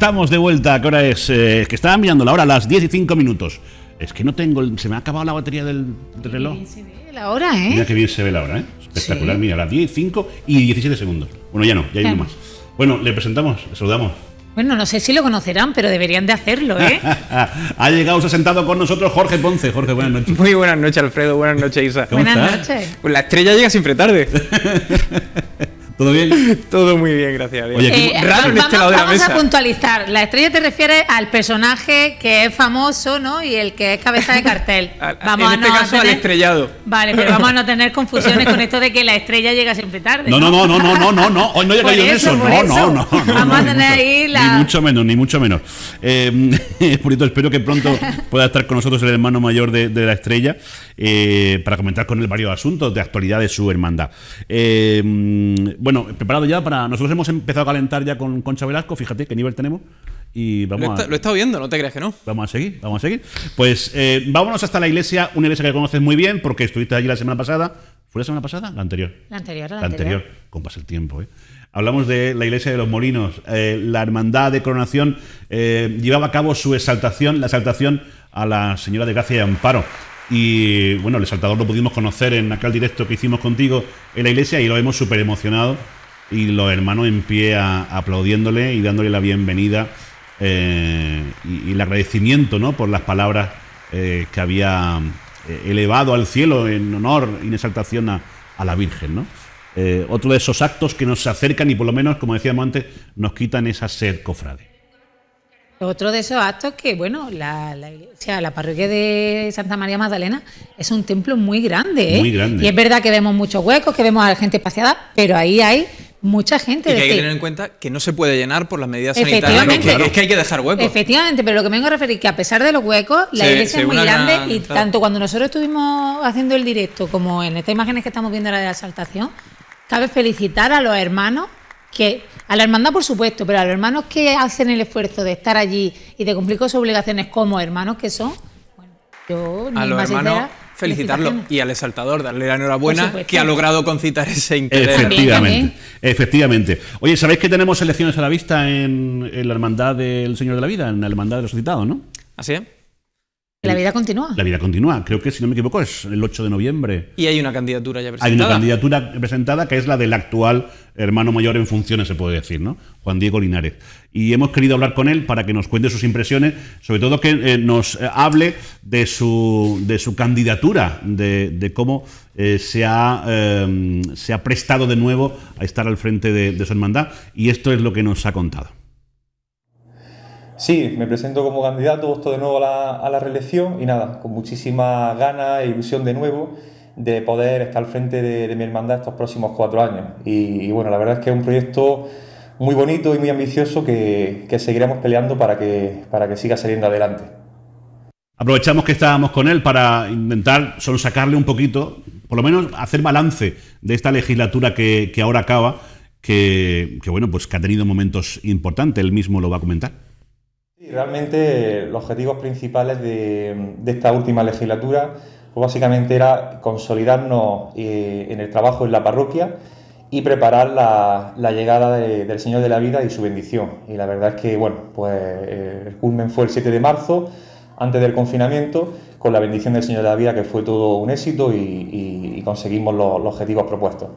estamos de vuelta. que ahora eh, es? que estaba mirando la hora, las 10 y 5 minutos. Es que no tengo. se me ha acabado la batería del, reloj. la hora, ¿eh? Mira que bien se ve la hora, ¿eh? ¿eh? Espectacular. Mira, las 10 y 5 y 17 segundos. Bueno, ya no, ya hay uno más. Bueno, le presentamos, le saludamos. Bueno, no sé si lo conocerán, pero deberían de hacerlo, ¿eh? ha llegado, se ha sentado con nosotros Jorge Ponce. Jorge, buenas noches. Muy buenas noches, Alfredo. Buenas noches, Isa. buenas noches. Pues la estrella llega siempre tarde. ¿Todo bien? Todo muy bien, gracias a Dios. Oye, eh, raro en este lado de la mesa. Vamos a puntualizar. La estrella te refiere al personaje que es famoso, ¿no? Y el que es cabeza de cartel. Vamos en este a no caso, al estrellado. Vale, pero vamos a no tener confusiones con esto de que la estrella llega siempre tarde. No, no, no, no, no, no, no. no. Hoy no llega caído en eso. No, no, no, Vamos a tener ahí la. Ni mucho menos, ni mucho menos. Eh, em, Purito, espero que pronto pueda estar con nosotros el hermano mayor de, la estrella eh, para comentar con él varios asuntos de actualidad de su hermandad. bueno, em, bueno, preparado ya para. Nosotros hemos empezado a calentar ya con Concha Velasco, fíjate qué nivel tenemos. Y vamos lo, está, a, lo he estado viendo, no te crees que no. Vamos a seguir, vamos a seguir. Pues eh, vámonos hasta la iglesia, una iglesia que conoces muy bien, porque estuviste allí la semana pasada. ¿Fue la semana pasada? La anterior. La anterior, la, la anterior. anterior. el tiempo, ¿eh? Hablamos de la iglesia de los molinos. Eh, la hermandad de coronación eh, llevaba a cabo su exaltación, la exaltación a la Señora de Gracia y Amparo. Y bueno, el Saltador lo pudimos conocer en aquel directo que hicimos contigo en la iglesia y lo hemos súper emocionado. Y los hermanos en pie aplaudiéndole y dándole la bienvenida eh, y, el agradecimiento ¿no? por las palabras eh, que había eh, elevado al cielo en honor y en exaltación a, la Virgen. ¿no? otro de esos actos que nos acercan y por lo menos, como decíamos antes, nos quitan esa sed cofrade. Otro de esos actos que, bueno, la, la parroquia de Santa María Magdalena es un templo muy grande, ¿eh? Muy grande. Y es verdad que vemos muchos huecos, que vemos a la gente espaciada, pero ahí hay mucha gente. Y hay que tener en cuenta que no se puede llenar por las medidas sanitarias. Es que hay que dejar huecos. Efectivamente, pero lo que me vengo a referir es que a pesar de los huecos, la iglesia es muy grande y tanto cuando nosotros estuvimos haciendo el directo como en estas imágenes que estamos viendo ahora de la exaltación, cabe felicitar a los hermanos que a la hermandad por supuesto, pero a los hermanos que hacen el esfuerzo de estar allí y de cumplir con sus obligaciones como hermanos que son, yo ni a los hermanos felicitarlo y al exaltador darle la enhorabuena que ha logrado concitar ese interés. Efectivamente, efectivamente. Oye, ¿sabéis que tenemos elecciones a la vista en, la hermandad del Señor de la Vida, en la hermandad de los citados, no? Así ¿Ah, es. La vida continúa. La vida continúa. Creo que, si no me equivoco, es el 8 de noviembre. Y hay una candidatura ya presentada. Hay una candidatura presentada que es la del actual hermano mayor en funciones, se puede decir, ¿no? Juan Diego Linares. Y hemos querido hablar con él para que nos cuente sus impresiones, sobre todo que eh, nos eh, hable de su, de su candidatura, de, cómo eh, se, ha, se ha prestado de nuevo a estar al frente de su hermandad. Y esto es lo que nos ha contado. Sí, me presento como candidato, esto de nuevo a la, reelección y nada, con muchísima ganas e ilusión de nuevo de poder estar al frente de, mi hermandad estos próximos cuatro años. Y, bueno, la verdad es que es un proyecto muy bonito y muy ambicioso que, seguiremos peleando para que, para que siga saliendo adelante. Aprovechamos que estábamos con él para intentar solo sacarle un poquito, por lo menos hacer balance de esta legislatura que, ahora acaba, que bueno, pues que ha tenido momentos importantes, él mismo lo va a comentar realmente los objetivos principales de, esta última legislatura, pues básicamente era consolidarnos eh, en el trabajo en la parroquia y preparar la, llegada del Señor de la Vida y su bendición. Y la verdad es que, bueno, pues eh, el culmen fue el 7 de marzo, antes del confinamiento, con la bendición del Señor de la Vida, que fue todo un éxito y, conseguimos los objetivos propuestos.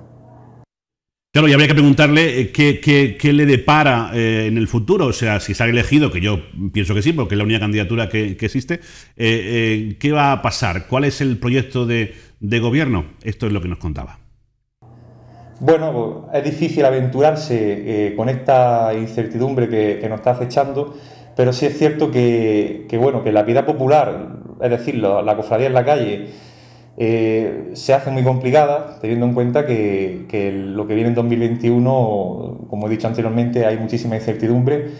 Claro, y habría que preguntarle eh, qué, le depara eh, en el futuro, o sea, si sale elegido, que yo pienso que sí, porque es la única candidatura que, existe, eh, ¿qué va a pasar? ¿Cuál es el proyecto de, gobierno? Esto es lo que nos contaba. Bueno, es difícil aventurarse con esta incertidumbre que, nos está acechando, pero sí es cierto que, bueno, que la piedad popular, es decir, la cofradía en la calle, eh, se hace muy complicada, teniendo en cuenta que, lo que viene en 2021, como he dicho anteriormente, hay muchísima incertidumbre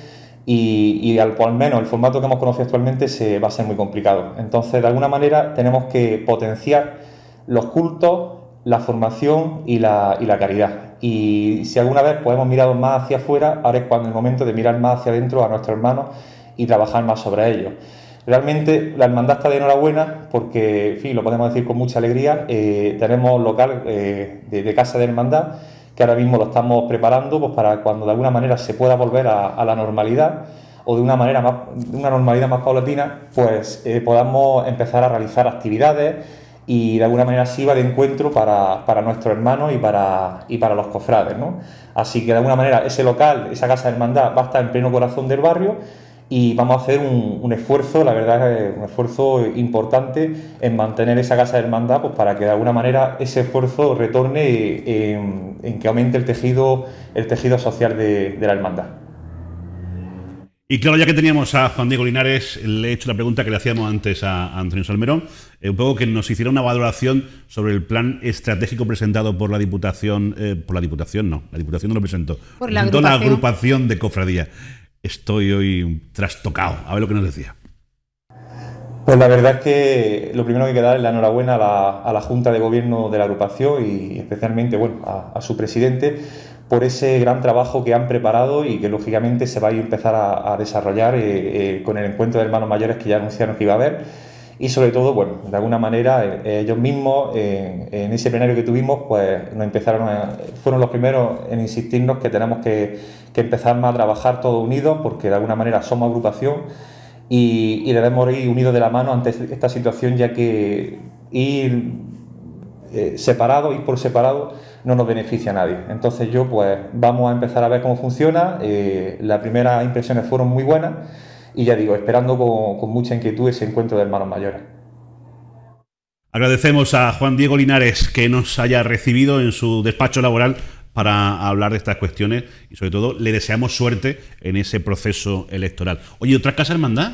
y, al, al, menos el formato que hemos conocido actualmente se, va a ser muy complicado. Entonces, de alguna manera, tenemos que potenciar los cultos, la formación y la, caridad. Y si alguna vez podemos hemos mirado más hacia afuera, ahora es cuando es el momento de mirar más hacia adentro a nuestros hermanos y trabajar más sobre ellos. Realmente la hermandad está de enhorabuena porque, en fin, lo podemos decir con mucha alegría, eh, tenemos local eh, de, casa de hermandad que ahora mismo lo estamos preparando pues, para cuando de alguna manera se pueda volver a, la normalidad o de una manera una normalidad más paulatina, pues eh, podamos empezar a realizar actividades y de alguna manera sirva de encuentro para, para nuestros hermanos y para, para los cofrades. Así que de alguna manera ese local, esa casa de hermandad va a estar en pleno corazón del barrio y vamos a hacer un, un esfuerzo, la verdad, eh, un esfuerzo importante en mantener esa casa de hermandad pues, para que de alguna manera ese esfuerzo retorne eh, en, que aumente el tejido, el tejido social de, la hermandad. Y claro, ya que teníamos a Juan Diego Linares, le he hecho la pregunta que le hacíamos antes a Antonio Salmerón, eh, un poco que nos hiciera una valoración sobre el plan estratégico presentado por la Diputación, por la Diputación no, la Diputación no lo presentó, por la presentó agrupación. la agrupación de cofradía estoy hoy trastocado. A ver lo que nos decía. Pues la verdad es que lo primero que dar es la enhorabuena a la, Junta de Gobierno de la agrupación y especialmente bueno, a, su presidente por ese gran trabajo que han preparado y que lógicamente se va a empezar a, desarrollar eh, eh, con el encuentro de hermanos mayores que ya anunciaron que iba a haber y sobre todo, bueno, de alguna manera eh, ellos mismos eh, en ese plenario que tuvimos, pues nos empezaron, fueron los primeros en insistirnos que tenemos que, que empezar más a trabajar todos unidos porque de alguna manera somos agrupación y, debemos ir unidos de la mano ante esta situación ya que ir eh, separado, ir por separado, no nos beneficia a nadie. Entonces yo pues vamos a empezar a ver cómo funciona, las primeras impresiones fueron muy buenas y ya digo, esperando con, mucha inquietud ese encuentro de hermanos mayores. Agradecemos a Juan Diego Linares que nos haya recibido en su despacho laboral para hablar de estas cuestiones y sobre todo le deseamos suerte en ese proceso electoral. Oye, ¿otra casa hermandad?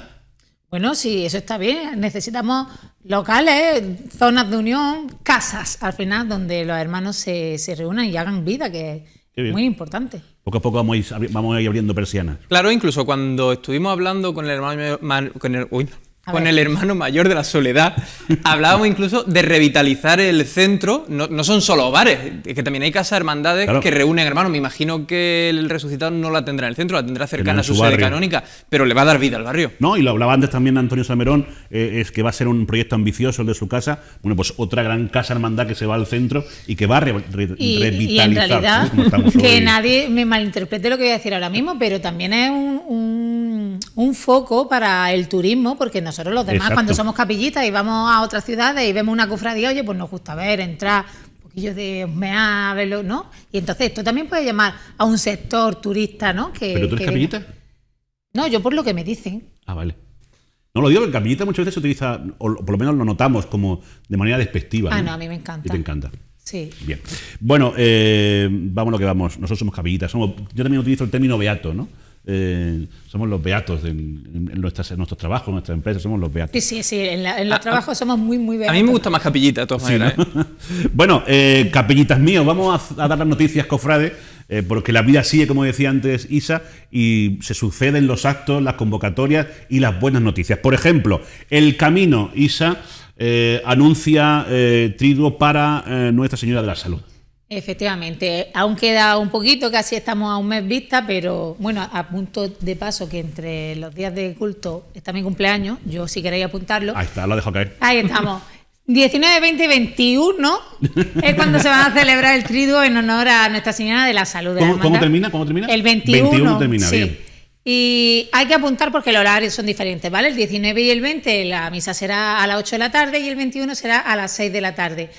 Bueno, sí, eso está bien. Necesitamos locales, zonas de unión, casas, al final, donde los hermanos se, se reúnan y hagan vida, que, muy importante. Poco a poco vamos a, ir, abriendo persianas. Claro, incluso cuando estuvimos hablando con el hermano... Con el, con el hermano mayor de la soledad. Hablábamos incluso de revitalizar el centro. No, son solo bares, que también hay casas hermandades que reúnen hermanos. Me imagino que el resucitado no la tendrá en el centro, la tendrá cercana a su, sede canónica, pero le va a dar vida al barrio. No, y lo hablaba antes también Antonio Samerón, eh, es que va a ser un proyecto ambicioso el de su casa. Bueno, pues otra gran casa hermandad que se va al centro y que va a revitalizar. Y en realidad, que nadie me malinterprete lo que voy a decir ahora mismo, pero también es un un foco para el turismo, porque nosotros los demás, cuando somos capillitas y vamos a otras ciudades y vemos una cofradía, oye, pues nos gusta ver, entrar, un poquillo de mea, verlo, ¿no? Y entonces esto también puede llamar a un sector turista, ¿no? Que, ¿Pero tú eres capillita? No, yo por lo que me dicen. Ah, vale. No lo digo, porque capillita muchas veces se utiliza, o por lo menos lo notamos como de manera despectiva. Ah, no, a mí me encanta. Y te encanta. Sí. Bien. Bueno, eh, vamos lo que vamos. Nosotros somos capillitas. Somos, yo también utilizo el término beato, ¿no? Eh, somos los beatos en, nuestras, en nuestros trabajos, en nuestras empresas, somos los beatos. Sí, sí, sí, en, los ah, ah. trabajos somos muy, muy beatos. A mí me gusta más capillita, de todas maneras. ¿eh? bueno, eh, capillitas míos, vamos a, a, dar las noticias, cofrades, eh, porque la vida sigue, como decía antes Isa, y se suceden los actos, las convocatorias y las buenas noticias. Por ejemplo, el camino, Isa, anuncia triduo para Nuestra Señora de la Salud. Efectivamente, aún queda un poquito, casi estamos a un mes vista, pero bueno, a punto de paso que entre los días de culto está mi cumpleaños, yo si queréis apuntarlo. Ahí está, lo dejo caer. Ahí estamos. 19, 20 y 21 es cuando se va a celebrar el triduo en honor a Nuestra Señora de la Salud. ¿Cómo, termina? ¿Cómo termina? El 21. 21 termina, bien. Y hay que apuntar porque los horarios son diferentes, ¿vale? El 19 y el 20 la misa será a las 8 de la tarde y el 21 será a las 6 de la tarde.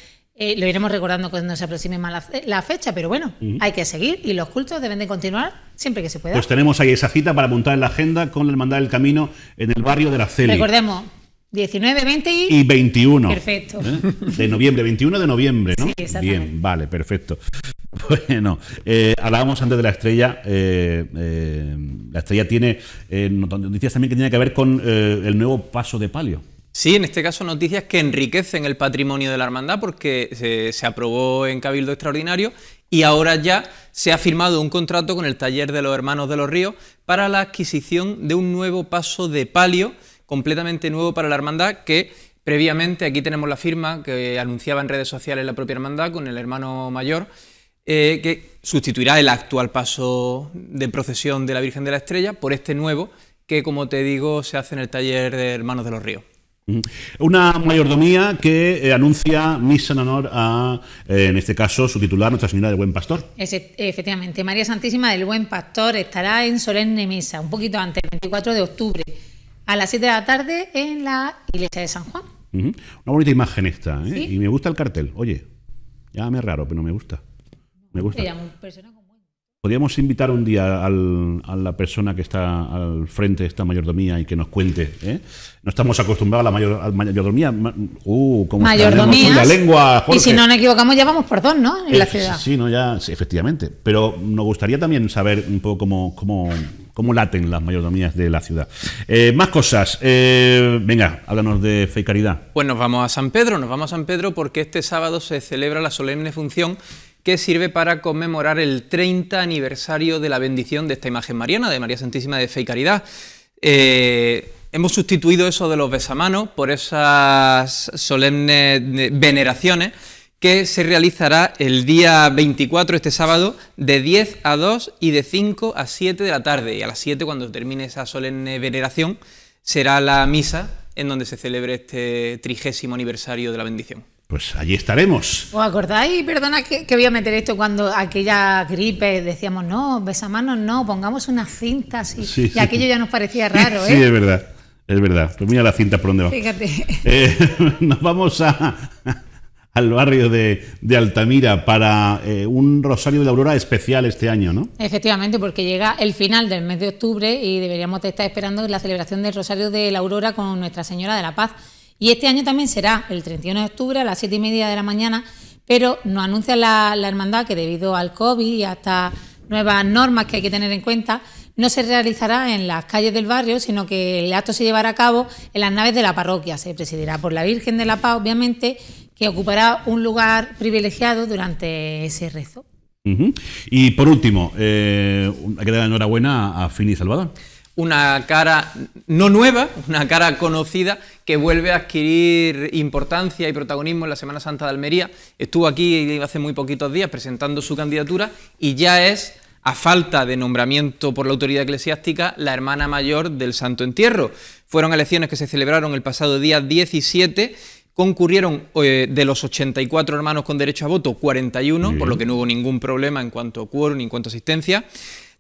Eh, lo iremos recordando cuando se aproxime más la, fecha, pero bueno, hay que seguir y los cultos deben de continuar siempre que se pueda. Pues tenemos ahí esa cita para apuntar en la agenda con el mandar del Camino en el barrio de la Celia. Recordemos, 19, 20 y, y 21. Perfecto. ¿Eh? De noviembre, 21 de noviembre, ¿no? Sí, Bien, vale, perfecto. Bueno, eh, hablábamos antes de la estrella. la estrella tiene noticias también que tiene que ver con el nuevo paso de palio. Sí, en este caso noticias que enriquecen el patrimonio de la hermandad porque eh, se, aprobó en Cabildo Extraordinario y ahora ya se ha firmado un contrato con el taller de los Hermanos de los Ríos para la adquisición de un nuevo paso de palio completamente nuevo para la hermandad que previamente aquí tenemos la firma que anunciaba en redes sociales la propia hermandad con el hermano mayor eh, que sustituirá el actual paso de procesión de la Virgen de la Estrella por este nuevo que como te digo se hace en el taller de Hermanos de los Ríos. Una mayordomía que eh, anuncia misa en honor a, eh, en este caso, su titular, Nuestra Señora del Buen Pastor. efectivamente, María Santísima del Buen Pastor estará en solemne misa, un poquito antes, el 24 de octubre, a las 7 de la tarde en la iglesia de San Juan. Una bonita imagen esta, ¿eh? y me gusta el cartel. Oye, ya me es raro, pero me gusta. Me gusta. Podríamos invitar un día a la persona que está al frente de esta mayordomía y que nos cuente. ¿eh? No estamos acostumbrados a la, mayor, mayordomía. Uh, ¿cómo Mayordomías. La lengua, Y si no nos equivocamos, ya vamos por dos, ¿no? En la eh, ciudad. Sí, no, ya, efectivamente. Pero nos gustaría también saber un poco cómo, cómo, laten las mayordomías de la ciudad. Eh, más cosas. Eh, venga, háblanos de fe y caridad. Pues nos vamos a San Pedro, nos vamos a San Pedro porque este sábado se celebra la solemne función que sirve para conmemorar el 30 aniversario de la bendición de esta imagen mariana, de María Santísima de Fe y Caridad. Eh, hemos sustituido eso de los besamanos por esas solemnes veneraciones que se realizará el día 24, este sábado, de 10 a 2 y de 5 a 7 de la tarde. Y a las 7, cuando termine esa solemne veneración, será la misa en donde se celebre este trigésimo aniversario de la bendición pues allí estaremos. ¿Os acordáis, perdona que, voy a meter esto, cuando aquella gripe decíamos, no, besamanos no, pongamos unas cintas y, y aquello ya nos parecía raro, ¿eh? Sí, es verdad, es verdad. Pues mira la cinta por Fíjate. Eh, nos vamos a, al barrio de, Altamira para eh, un Rosario de la Aurora especial este año, ¿no? Efectivamente, porque llega el final del mes de octubre y deberíamos estar esperando la celebración del Rosario de la Aurora con Nuestra Señora de la Paz. Y este año también será el 31 de octubre a las 7 y media de la mañana, pero nos anuncia la, hermandad que debido al COVID y a estas nuevas normas que hay que tener en cuenta, no se realizará en las calles del barrio, sino que el acto se llevará a cabo en las naves de la parroquia. Se presidirá por la Virgen de la Paz, obviamente, que ocupará un lugar privilegiado durante ese rezo. Y por último, eh, hay que dar enhorabuena a Fini Salvador una cara no nueva, una cara conocida que vuelve a adquirir importancia y protagonismo en la Semana Santa de Almería. Estuvo aquí hace muy poquitos días presentando su candidatura y ya es, a falta de nombramiento por la autoridad eclesiástica, la hermana mayor del Santo Entierro. Fueron elecciones que se celebraron el pasado día 17 concurrieron eh, de los 84 hermanos con derecho a voto 41, por lo que no hubo ningún problema en cuanto a quórum ni en cuanto a asistencia.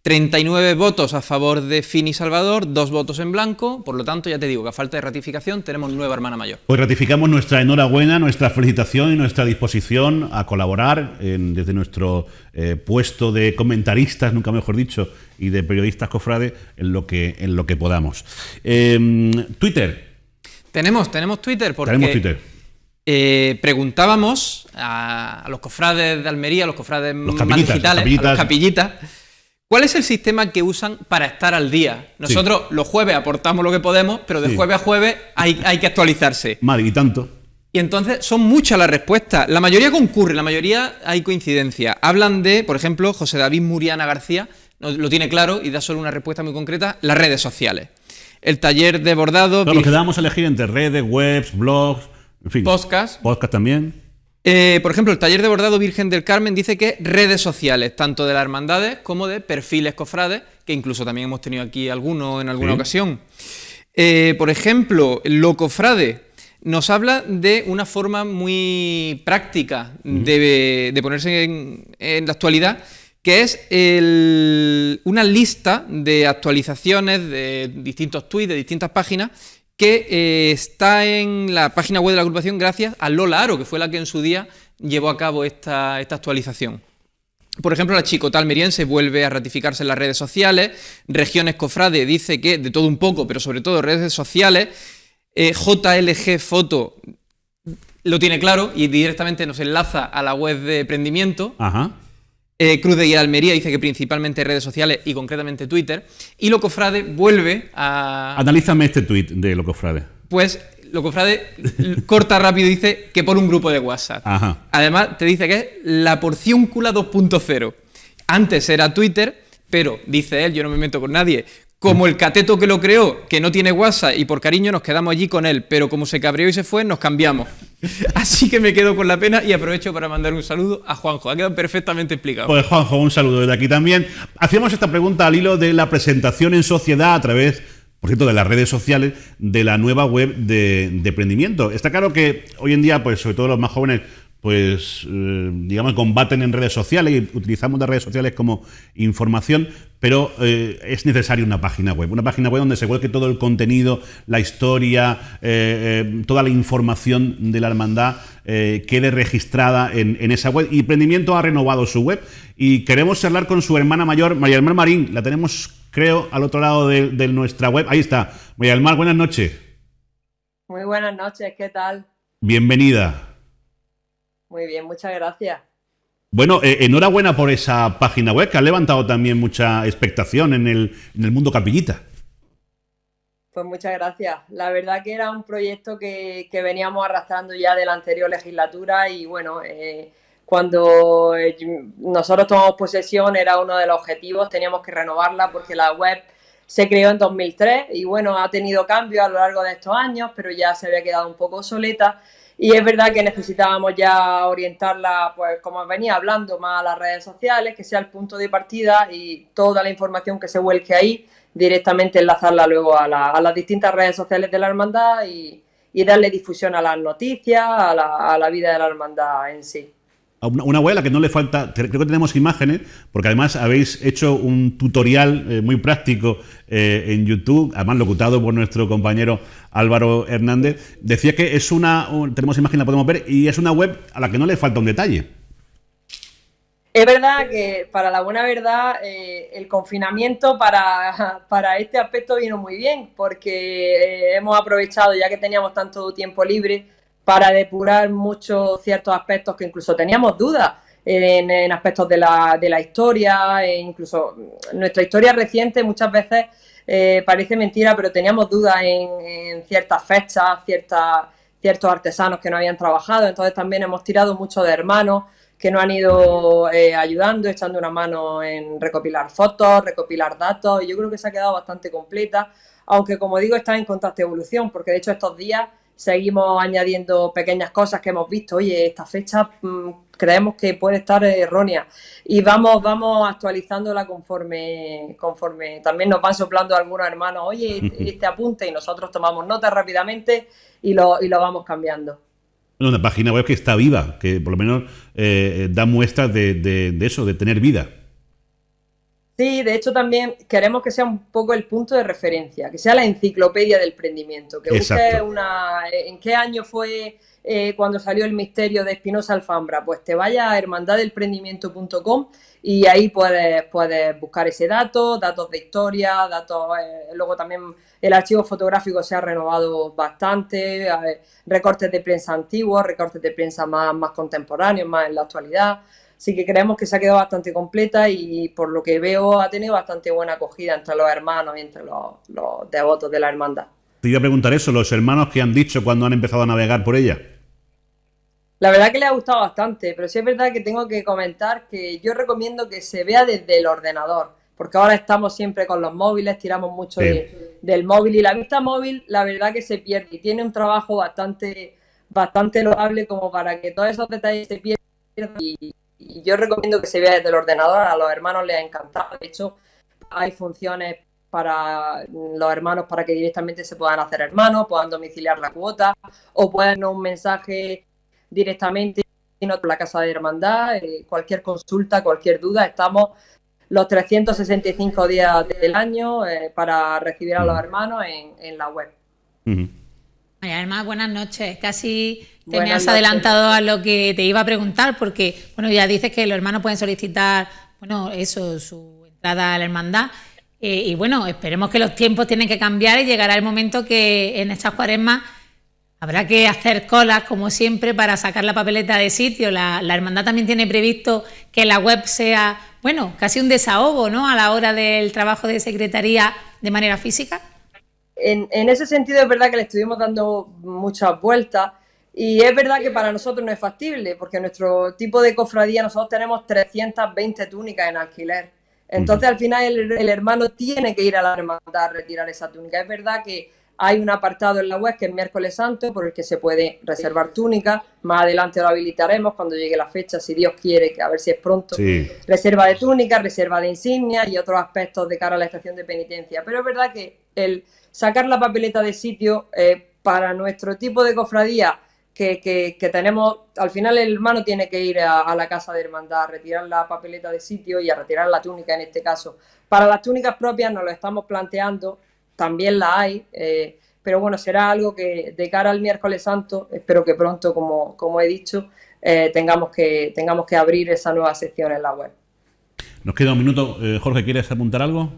39 votos a favor de Fini Salvador, dos votos en blanco, por lo tanto ya te digo que a falta de ratificación tenemos nueva hermana mayor. Pues ratificamos nuestra enhorabuena, nuestra felicitación y nuestra disposición a colaborar desde nuestro eh, puesto de comentaristas, nunca mejor dicho, y de periodistas cofrades en lo que, en lo que podamos. Em, Twitter. Tenemos, tenemos Twitter porque... Tenemos Twitter. Eh, preguntábamos a, los cofrades de Almería, a los cofrades más digitales, capillitas ¿Cuál es el sistema que usan para estar al día? Nosotros los jueves aportamos lo que podemos, pero de jueves a jueves hay, que actualizarse. Madre, y tanto. Y entonces son muchas las respuestas. La mayoría concurre, la mayoría hay coincidencia. Hablan de, por ejemplo, José David Muriana García, lo tiene claro y da solo una respuesta muy concreta, las redes sociales. El taller de bordado... Claro, los que dábamos a elegir entre redes, webs, blogs, en fin. Podcast. Podcast también. Eh, por ejemplo, el taller de bordado Virgen del Carmen dice que redes sociales, tanto de las hermandades como de perfiles cofrades, que incluso también hemos tenido aquí algunos en alguna ocasión. Eh, por ejemplo, lo cofrade nos habla de una forma muy práctica de, ponerse en, la actualidad, que es una lista de actualizaciones de distintos tweets, de distintas páginas, que eh, está en la página web de la agrupación gracias a Lola Aro, que fue la que en su día llevó a cabo esta, actualización. Por ejemplo, la Chicota talmeriense vuelve a ratificarse en las redes sociales, Regiones Cofrade dice que de todo un poco, pero sobre todo redes sociales, eh, JLG Foto lo tiene claro y directamente nos enlaza a la web de emprendimiento. Ajá. Eh, Cruz de Guía Almería dice que principalmente redes sociales y concretamente Twitter. Y Locofrade vuelve a. Analízame este tweet de Locofrade. Pues Locofrade corta rápido y dice que por un grupo de WhatsApp. Además, te dice que es la porción cula 2.0. Antes era Twitter, pero dice él, yo no me meto con nadie, como el cateto que lo creó, que no tiene WhatsApp y por cariño nos quedamos allí con él, pero como se cabreó y se fue, nos cambiamos. Así que me quedo con la pena y aprovecho para mandar un saludo a Juanjo. Ha quedado perfectamente explicado. Pues Juanjo, un saludo desde aquí también. Hacíamos esta pregunta al hilo de la presentación en sociedad a través por cierto, de las redes sociales, de la nueva web de, de, emprendimiento. Está claro que hoy en día, pues sobre todo los más jóvenes, pues eh, digamos combaten en redes sociales y utilizamos las redes sociales como información, pero eh, es necesaria una página web, una página web donde se vuelque todo el contenido, la historia, eh, toda la información de la hermandad quede registrada en, esa web. Y emprendimiento ha renovado su web y queremos hablar con su hermana mayor, María Marín, la tenemos creo al otro lado de, nuestra web. Ahí está, María Mar, buenas noches. Muy buenas noches, ¿qué tal? Bienvenida. Muy bien, muchas gracias. Bueno, eh, enhorabuena por esa página web que ha levantado también mucha expectación en el, mundo capillita. Pues muchas gracias. La verdad que era un proyecto que, veníamos arrastrando ya de la anterior legislatura y bueno, eh, cuando eh, nosotros tomamos posesión era uno de los objetivos, teníamos que renovarla porque la web se creó en 2003 y bueno, ha tenido cambios a lo largo de estos años, pero ya se había quedado un poco obsoleta y es verdad que necesitábamos ya orientarla, pues como venía hablando, más a las redes sociales, que sea el punto de partida y toda la información que se vuelque ahí, directamente enlazarla luego a, las distintas redes sociales de la hermandad y, darle difusión a las noticias, a la vida de la hermandad en sí. ...una una, a la que no le falta, creo que tenemos imágenes, porque además habéis hecho un tutorial eh, muy práctico eh, en YouTube, además locutado por nuestro compañero Álvaro Hernández, decía que es una, tenemos imágenes, la podemos ver, y es una web a la que no le falta un detalle. Es verdad que para la buena verdad eh, el confinamiento para, este aspecto vino muy bien porque hemos aprovechado ya que teníamos tanto tiempo libre para depurar muchos ciertos aspectos que incluso teníamos dudas en, aspectos de la, historia, e incluso nuestra historia reciente muchas veces eh, parece mentira, pero teníamos dudas en, ciertas fechas, ciertas, ciertos artesanos que no habían trabajado, entonces también hemos tirado mucho de hermanos que nos han ido eh, ayudando, echando una mano en recopilar fotos, recopilar datos, y yo creo que se ha quedado bastante completa, aunque como digo está en de evolución, porque de hecho estos días seguimos añadiendo pequeñas cosas que hemos visto, oye, esta fecha mm, creemos que puede estar errónea y vamos vamos actualizándola conforme conforme también nos van soplando algunos hermanos, oye, este, este apunte y nosotros tomamos nota rápidamente y lo, vamos cambiando una página web que está viva, que por lo menos eh, da muestras de, eso, de tener vida. Sí, de hecho también queremos que sea un poco el punto de referencia, que sea la enciclopedia del prendimiento. que busque una eh, en qué año fue eh, cuando salió el misterio de Espinosa Alfambra, pues te vaya a hermandadelprendimiento.com y ahí puedes, puedes buscar ese dato, datos de historia, datos, eh, luego también el archivo fotográfico se ha renovado bastante, recortes de prensa antiguos, recortes de prensa más, más contemporáneos, más en la actualidad sí que creemos que se ha quedado bastante completa y por lo que veo ha tenido bastante buena acogida entre los hermanos y entre los, devotos de la hermandad. Te iba a preguntar eso, los hermanos que han dicho cuando han empezado a navegar por ella. La verdad que le ha gustado bastante, pero sí es verdad que tengo que comentar que yo recomiendo que se vea desde el ordenador, porque ahora estamos siempre con los móviles, tiramos mucho del móvil y la vista móvil, la verdad que se pierde y tiene un trabajo bastante, bastante loable como para que todos esos detalles se pierdan y, yo recomiendo que se vea desde el ordenador, a los hermanos les ha encantado, de hecho hay funciones para los hermanos para que directamente se puedan hacer hermanos, puedan domiciliar la cuota o puedan un mensaje directamente en la casa de hermandad, eh, cualquier consulta, cualquier duda, estamos los 365 días del año eh, para recibir a los hermanos en, la web. María Alma, buenas noches. Casi te me has adelantado a lo que te iba a preguntar, porque bueno, ya dices que los hermanos pueden solicitar, bueno, eso, su entrada a la hermandad. Eh, y bueno, esperemos que los tiempos tienen que cambiar y llegará el momento que en estas cuaresmas habrá que hacer colas, como siempre, para sacar la papeleta de sitio. La, la hermandad también tiene previsto que la web sea, bueno, casi un desahogo, ¿no? A la hora del trabajo de secretaría de manera física en, ese sentido es verdad que le estuvimos dando muchas vueltas y es verdad que para nosotros no es factible, porque nuestro tipo de cofradía, nosotros tenemos 320 túnicas en alquiler. Entonces, al final, el, hermano tiene que ir a la hermandad a retirar esa túnica. Es verdad que hay un apartado en la web que es miércoles santo por el que se puede reservar túnica. Más adelante lo habilitaremos cuando llegue la fecha, si Dios quiere, que a ver si es pronto. Reserva de túnica, reserva de insignia y otros aspectos de cara a la estación de penitencia. Pero es verdad que el sacar la papeleta de sitio eh, para nuestro tipo de cofradía que, que, tenemos, al final el hermano tiene que ir a, a, la casa de hermandad a retirar la papeleta de sitio y a retirar la túnica en este caso. Para las túnicas propias nos lo estamos planteando también la hay. Eh, pero bueno, será algo que de cara al miércoles santo, espero que pronto, como, como he dicho, eh, tengamos, que, tengamos que abrir esa nueva sección en la web. Nos queda un minuto. Eh, Jorge, ¿quieres apuntar algo?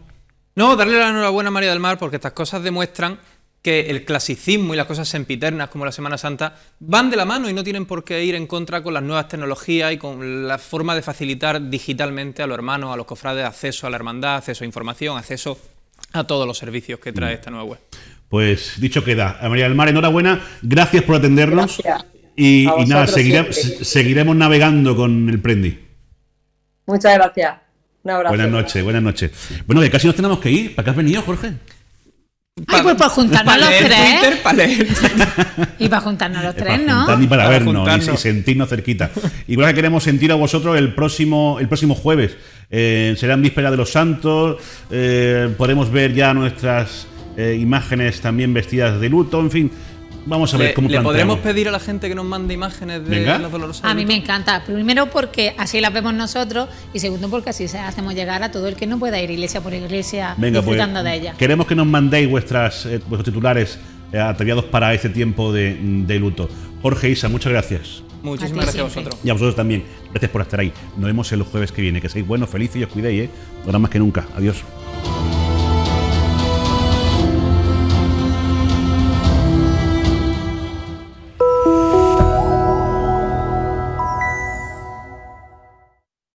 No, darle la enhorabuena a María del Mar porque estas cosas demuestran que el clasicismo y las cosas sempiternas como la Semana Santa van de la mano y no tienen por qué ir en contra con las nuevas tecnologías y con la forma de facilitar digitalmente a los hermanos, a los cofrades acceso a la hermandad, acceso a información, acceso a todos los servicios que trae mm. esta nueva web. Pues dicho queda. A María del Mar, enhorabuena. Gracias por atendernos. Y, nada, seguiremos navegando con el Prendi. Muchas gracias. Un abrazo. Buenas noches, buenas noches. Bueno, ya casi nos tenemos que ir. ¿Para qué has venido, Jorge? Ay, pues para juntarnos los tres. y para juntarnos los eh, tres, ¿no? y para, vernos Y, sentirnos cerquita. Igual que queremos sentir a vosotros el próximo, el próximo jueves. Serán eh, será víspera de los santos, eh, Podemos ver ya nuestras eh, imágenes también vestidas de luto, en fin. Vamos a ver le, cómo ¿le podremos pedir a la gente que nos mande imágenes de los dolorosos. A mí me encanta. Primero porque así las vemos nosotros y segundo porque así hacemos llegar a todo el que no pueda ir iglesia por iglesia pues, disfrutando de ella. Queremos que nos mandéis vuestras, vuestros titulares ataviados para este tiempo de, de luto. Jorge Isa, muchas gracias. Muchísimas gracias a vosotros. Y a vosotros también. Gracias por estar ahí. Nos vemos el jueves que viene. Que seáis buenos, felices y os cuidéis, ¿eh? Ahora más que nunca. Adiós.